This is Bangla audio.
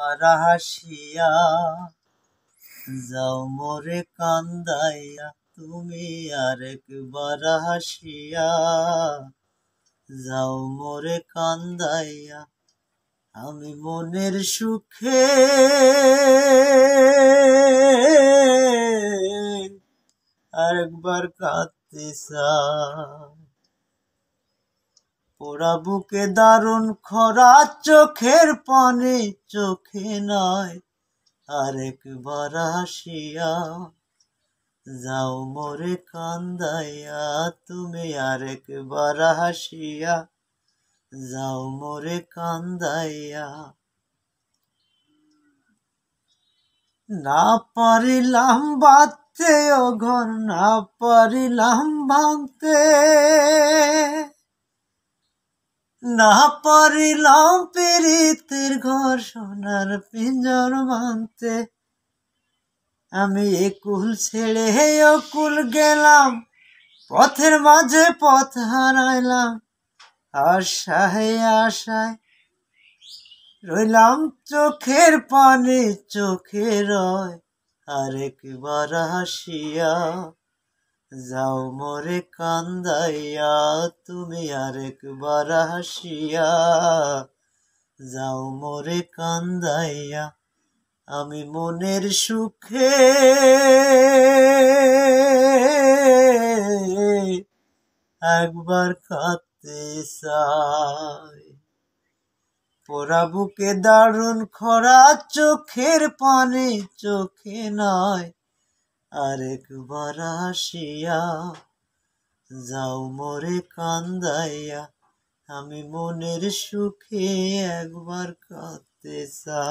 তারা যাও মোরে কান্দাইয়া তুমি আরেকবার হাসিয়া যাও মোরে কান্দাইয়া আমি মনের সুখে আরেকবার কাঁদতে চাই ওরা বুকে দারুণ খরা চোখের পানে চোখে নয় আরেকবার আসিয়া যাও মোরে কান্দাইয়া তুমি আরেকবার হাসিয়া যাও মোরে কান্দাইয়া না পারিলাম বাঁধতে ও ঘর না পারিলাম ভাঙতে না পারিলাম পীড়িতের ঘর সোনার পিঞ্জর মানতে আমি একুল ছেড়ে অকুল গেলাম পথের মাঝে পথ হারাইলাম আশায় আশায় রইলাম চোখের পানে চোখের রয় আরেকবার হাসিয়া যাও মোরে কান্দাইয়া তুমি আরেকবার হাসিয়া যাও মোরে কান্দাইয়া আমি মনের সুখে একবার কাঁদতে চাই পোড়া বুকে দারুণ খরা চোখের পানি চোখে নয় আরেকবার আসিয়া যাও মোরে কান্দাইয়া আমি মনের সুখে একবার কাঁদতে চা